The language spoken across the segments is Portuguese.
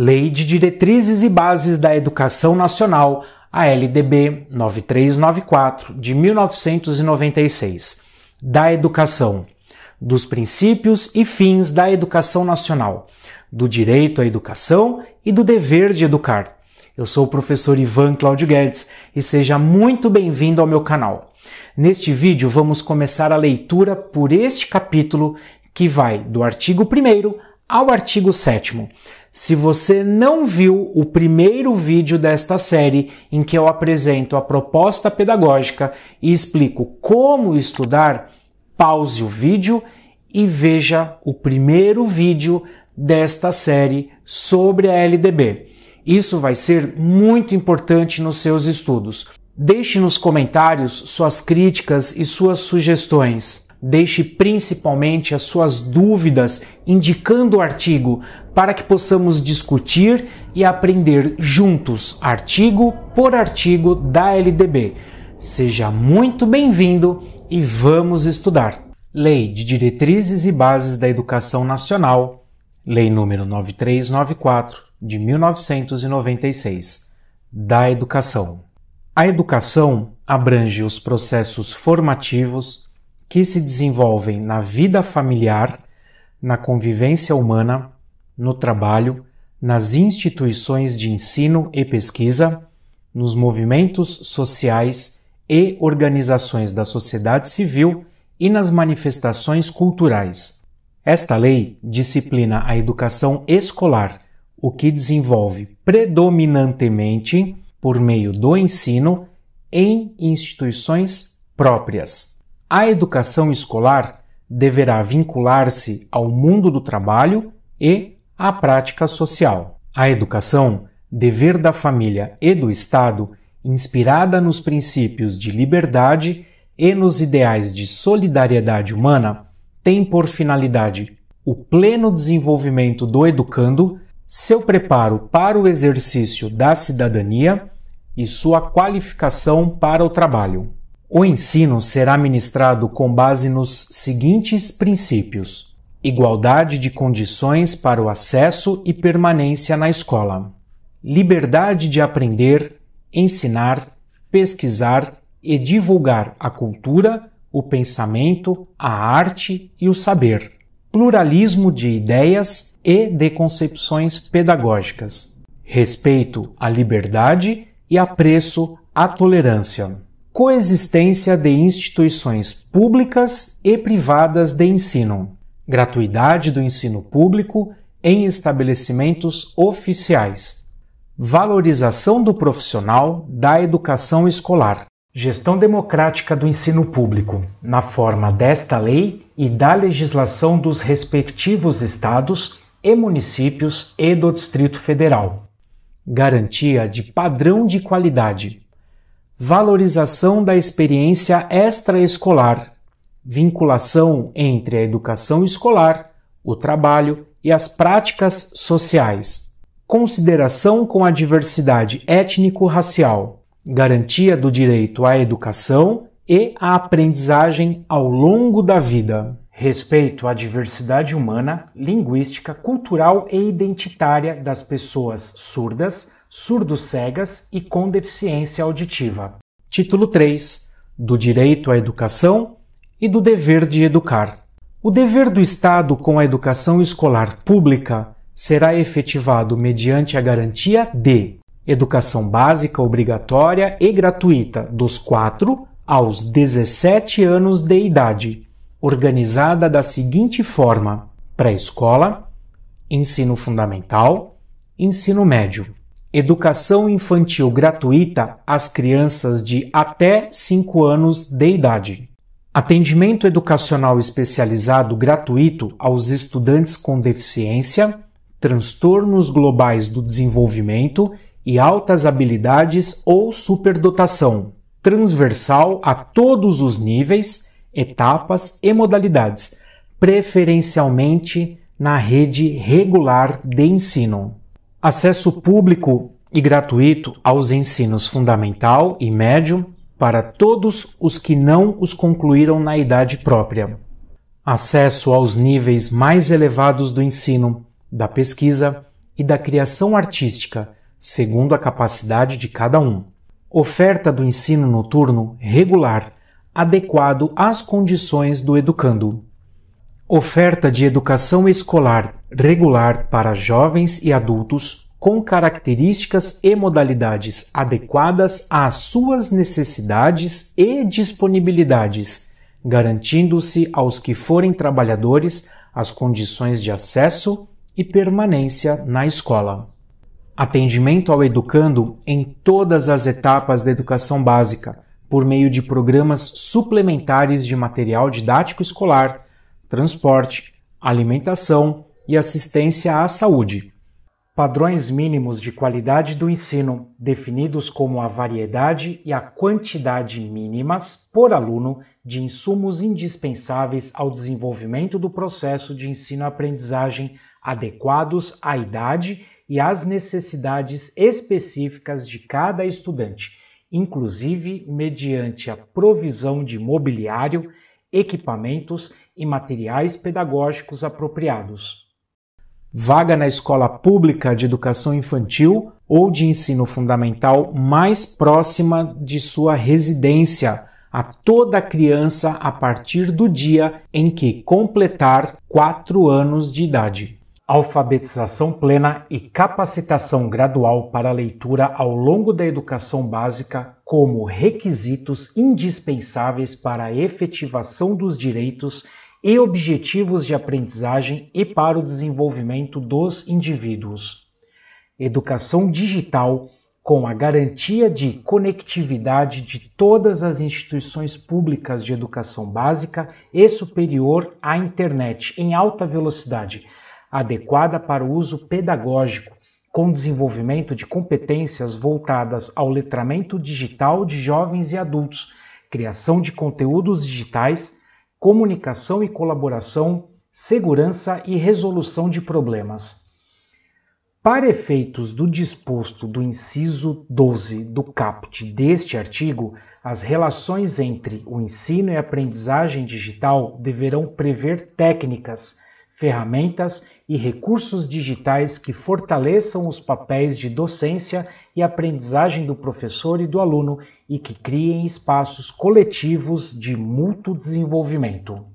Lei de Diretrizes e Bases da Educação Nacional, a LDB 9394 de 1996, da Educação, dos princípios e fins da educação nacional, do direito à educação e do dever de educar. Eu sou o professor Ivan Claudio Guedes e seja muito bem-vindo ao meu canal. Neste vídeo vamos começar a leitura por este capítulo que vai do artigo 1 ao artigo 7. Se você não viu o primeiro vídeo desta série, em que eu apresento a proposta pedagógica e explico como estudar, pause o vídeo e veja o primeiro vídeo desta série sobre a LDB. Isso vai ser muito importante nos seus estudos. Deixe nos comentários suas críticas e suas sugestões. Deixe principalmente as suas dúvidas indicando o artigo para que possamos discutir e aprender juntos, artigo por artigo da LDB. Seja muito bem-vindo e vamos estudar. Lei de Diretrizes e Bases da Educação Nacional, Lei número 9394 de 1996, da Educação. A educação abrange os processos formativos, que se desenvolvem na vida familiar, na convivência humana, no trabalho, nas instituições de ensino e pesquisa, nos movimentos sociais e organizações da sociedade civil e nas manifestações culturais. Esta lei disciplina a educação escolar, o que desenvolve predominantemente por meio do ensino em instituições próprias a educação escolar deverá vincular-se ao mundo do trabalho e à prática social. A educação, dever da família e do Estado, inspirada nos princípios de liberdade e nos ideais de solidariedade humana, tem por finalidade o pleno desenvolvimento do educando, seu preparo para o exercício da cidadania e sua qualificação para o trabalho. O ensino será ministrado com base nos seguintes princípios: igualdade de condições para o acesso e permanência na escola, liberdade de aprender, ensinar, pesquisar e divulgar a cultura, o pensamento, a arte e o saber, pluralismo de ideias e de concepções pedagógicas, respeito à liberdade e apreço à tolerância coexistência de instituições públicas e privadas de ensino, gratuidade do ensino público em estabelecimentos oficiais, valorização do profissional da educação escolar, gestão democrática do ensino público, na forma desta lei e da legislação dos respectivos estados e municípios e do Distrito Federal, garantia de padrão de qualidade valorização da experiência extraescolar, vinculação entre a educação escolar, o trabalho e as práticas sociais, consideração com a diversidade étnico-racial, garantia do direito à educação e à aprendizagem ao longo da vida. Respeito à diversidade humana, linguística, cultural e identitária das pessoas surdas, surdos-cegas e com deficiência auditiva. Título 3 Do direito à educação e do dever de educar. O dever do Estado com a educação escolar pública será efetivado mediante a garantia de educação básica obrigatória e gratuita dos 4 aos 17 anos de idade, organizada da seguinte forma: pré-escola, ensino fundamental, ensino médio educação infantil gratuita às crianças de até 5 anos de idade. Atendimento educacional especializado gratuito aos estudantes com deficiência, transtornos globais do desenvolvimento e altas habilidades ou superdotação, transversal a todos os níveis, etapas e modalidades, preferencialmente na rede regular de ensino. Acesso público e gratuito aos ensinos fundamental e médio para todos os que não os concluíram na idade própria. Acesso aos níveis mais elevados do ensino, da pesquisa e da criação artística, segundo a capacidade de cada um. Oferta do ensino noturno regular, adequado às condições do educando. Oferta de educação escolar regular para jovens e adultos com características e modalidades adequadas às suas necessidades e disponibilidades, garantindo-se aos que forem trabalhadores as condições de acesso e permanência na escola. Atendimento ao educando em todas as etapas da educação básica, por meio de programas suplementares de material didático escolar transporte, alimentação e assistência à saúde. Padrões mínimos de qualidade do ensino, definidos como a variedade e a quantidade mínimas por aluno de insumos indispensáveis ao desenvolvimento do processo de ensino-aprendizagem adequados à idade e às necessidades específicas de cada estudante, inclusive mediante a provisão de mobiliário equipamentos e materiais pedagógicos apropriados. Vaga na escola pública de educação infantil ou de ensino fundamental mais próxima de sua residência a toda criança a partir do dia em que completar 4 anos de idade alfabetização plena e capacitação gradual para a leitura ao longo da educação básica como requisitos indispensáveis para a efetivação dos direitos e objetivos de aprendizagem e para o desenvolvimento dos indivíduos. Educação digital com a garantia de conectividade de todas as instituições públicas de educação básica e superior à internet em alta velocidade adequada para o uso pedagógico, com desenvolvimento de competências voltadas ao letramento digital de jovens e adultos, criação de conteúdos digitais, comunicação e colaboração, segurança e resolução de problemas. Para efeitos do disposto do inciso 12 do caput deste artigo, as relações entre o ensino e a aprendizagem digital deverão prever técnicas, ferramentas e recursos digitais que fortaleçam os papéis de docência e aprendizagem do professor e do aluno e que criem espaços coletivos de mútuo desenvolvimento.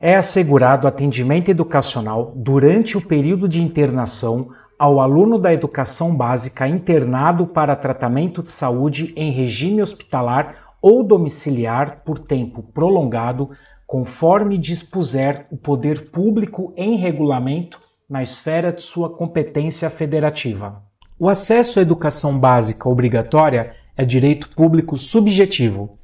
É assegurado atendimento educacional durante o período de internação ao aluno da educação básica internado para tratamento de saúde em regime hospitalar ou domiciliar por tempo prolongado conforme dispuser o poder público em regulamento na esfera de sua competência federativa. O acesso à educação básica obrigatória é direito público subjetivo,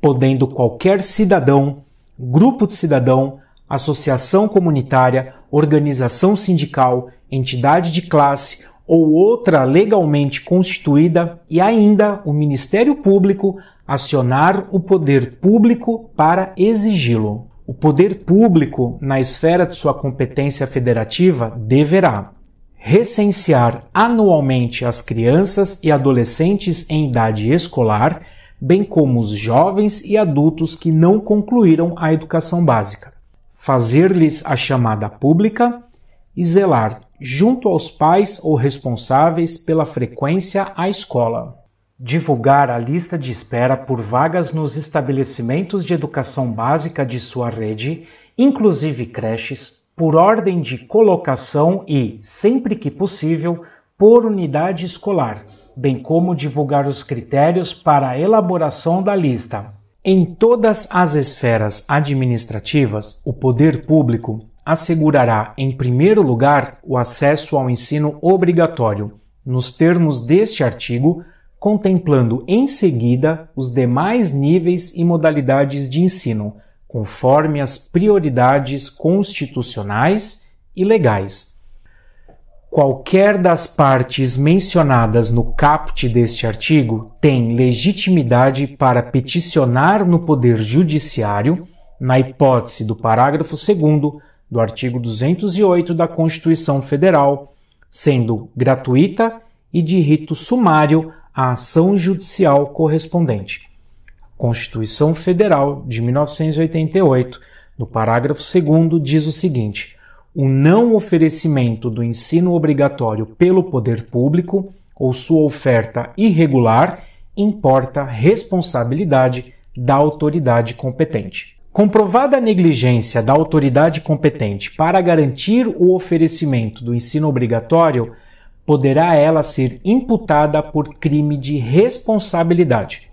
podendo qualquer cidadão, grupo de cidadão, associação comunitária, organização sindical, entidade de classe ou outra legalmente constituída e ainda o Ministério Público acionar o poder público para exigi-lo. O poder público, na esfera de sua competência federativa, deverá recensear anualmente as crianças e adolescentes em idade escolar, bem como os jovens e adultos que não concluíram a educação básica, fazer-lhes a chamada pública e zelar, junto aos pais ou responsáveis, pela frequência à escola divulgar a lista de espera por vagas nos estabelecimentos de educação básica de sua rede, inclusive creches, por ordem de colocação e, sempre que possível, por unidade escolar, bem como divulgar os critérios para a elaboração da lista. Em todas as esferas administrativas, o poder público assegurará, em primeiro lugar, o acesso ao ensino obrigatório, nos termos deste artigo, contemplando em seguida os demais níveis e modalidades de ensino, conforme as prioridades constitucionais e legais. Qualquer das partes mencionadas no caput deste artigo tem legitimidade para peticionar no Poder Judiciário, na hipótese do parágrafo 2 do artigo 208 da Constituição Federal, sendo gratuita e de rito sumário a ação judicial correspondente. Constituição Federal de 1988, no parágrafo 2, diz o seguinte: o não oferecimento do ensino obrigatório pelo poder público ou sua oferta irregular importa responsabilidade da autoridade competente. Comprovada a negligência da autoridade competente para garantir o oferecimento do ensino obrigatório, poderá ela ser imputada por crime de responsabilidade.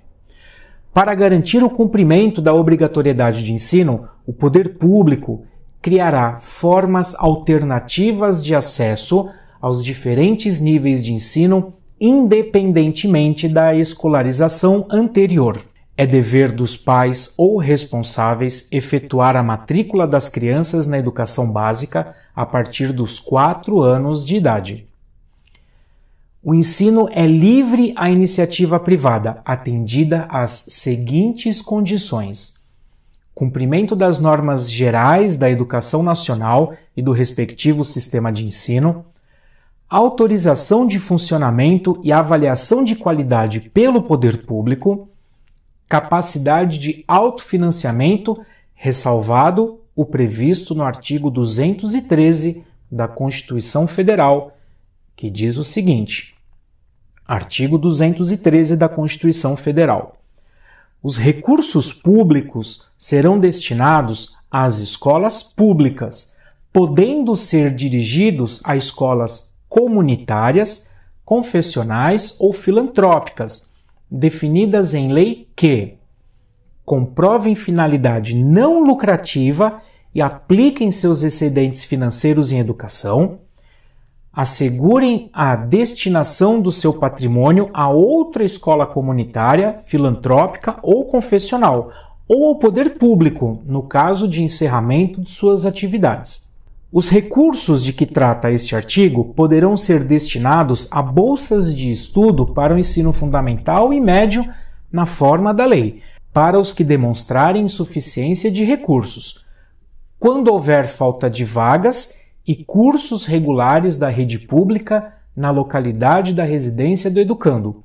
Para garantir o cumprimento da obrigatoriedade de ensino, o poder público criará formas alternativas de acesso aos diferentes níveis de ensino, independentemente da escolarização anterior. É dever dos pais ou responsáveis efetuar a matrícula das crianças na educação básica a partir dos quatro anos de idade. O ensino é livre à iniciativa privada, atendida às seguintes condições: cumprimento das normas gerais da educação nacional e do respectivo sistema de ensino, autorização de funcionamento e avaliação de qualidade pelo poder público, capacidade de autofinanciamento, ressalvado o previsto no artigo 213 da Constituição Federal que diz o seguinte: artigo 213 da Constituição Federal. Os recursos públicos serão destinados às escolas públicas, podendo ser dirigidos a escolas comunitárias, confessionais ou filantrópicas, definidas em lei que comprovem finalidade não lucrativa e apliquem seus excedentes financeiros em educação assegurem a destinação do seu patrimônio a outra escola comunitária, filantrópica ou confessional, ou ao poder público, no caso de encerramento de suas atividades. Os recursos de que trata este artigo poderão ser destinados a bolsas de estudo para o ensino fundamental e médio na forma da lei, para os que demonstrarem insuficiência de recursos. Quando houver falta de vagas, e cursos regulares da rede pública na localidade da residência do educando,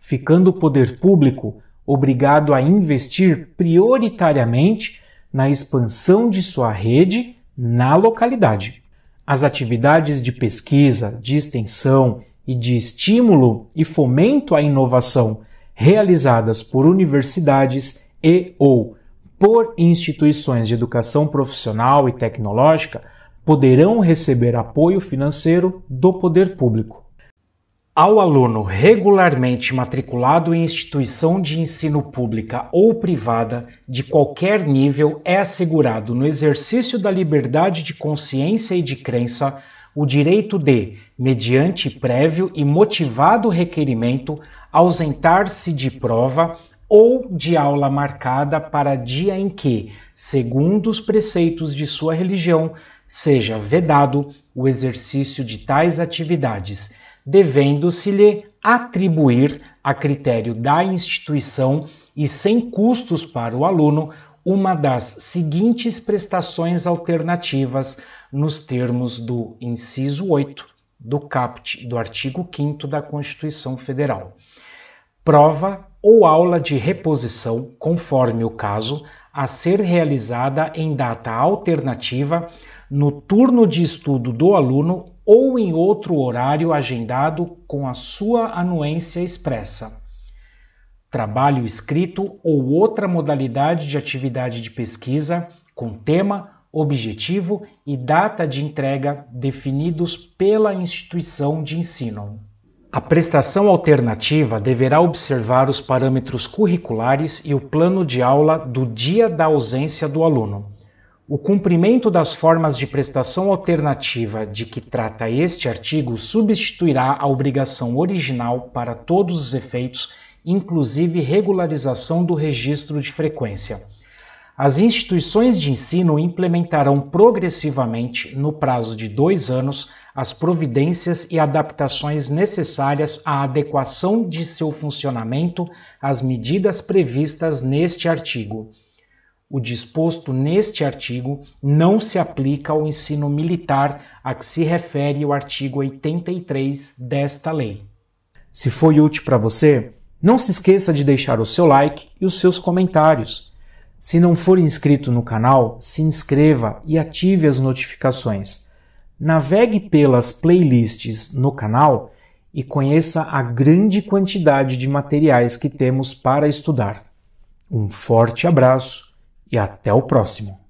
ficando o poder público obrigado a investir prioritariamente na expansão de sua rede na localidade. As atividades de pesquisa, de extensão e de estímulo e fomento à inovação realizadas por universidades e ou por instituições de educação profissional e tecnológica poderão receber apoio financeiro do poder público. Ao aluno regularmente matriculado em instituição de ensino pública ou privada de qualquer nível é assegurado, no exercício da liberdade de consciência e de crença, o direito de, mediante prévio e motivado requerimento, ausentar-se de prova ou de aula marcada para dia em que, segundo os preceitos de sua religião, seja vedado o exercício de tais atividades, devendo-se-lhe atribuir, a critério da instituição e sem custos para o aluno, uma das seguintes prestações alternativas nos termos do inciso 8 do caput do artigo 5 da Constituição Federal: prova ou aula de reposição, conforme o caso, a ser realizada em data alternativa, no turno de estudo do aluno ou em outro horário agendado com a sua anuência expressa. Trabalho escrito ou outra modalidade de atividade de pesquisa com tema, objetivo e data de entrega definidos pela instituição de ensino. A prestação alternativa deverá observar os parâmetros curriculares e o plano de aula do dia da ausência do aluno. O cumprimento das formas de prestação alternativa de que trata este artigo substituirá a obrigação original para todos os efeitos, inclusive regularização do registro de frequência. As instituições de ensino implementarão progressivamente, no prazo de dois anos, as providências e adaptações necessárias à adequação de seu funcionamento às medidas previstas neste artigo. O disposto neste artigo não se aplica ao ensino militar a que se refere o artigo 83 desta lei. Se foi útil para você, não se esqueça de deixar o seu like e os seus comentários. Se não for inscrito no canal, se inscreva e ative as notificações. Navegue pelas playlists no canal e conheça a grande quantidade de materiais que temos para estudar. Um forte abraço e até o próximo!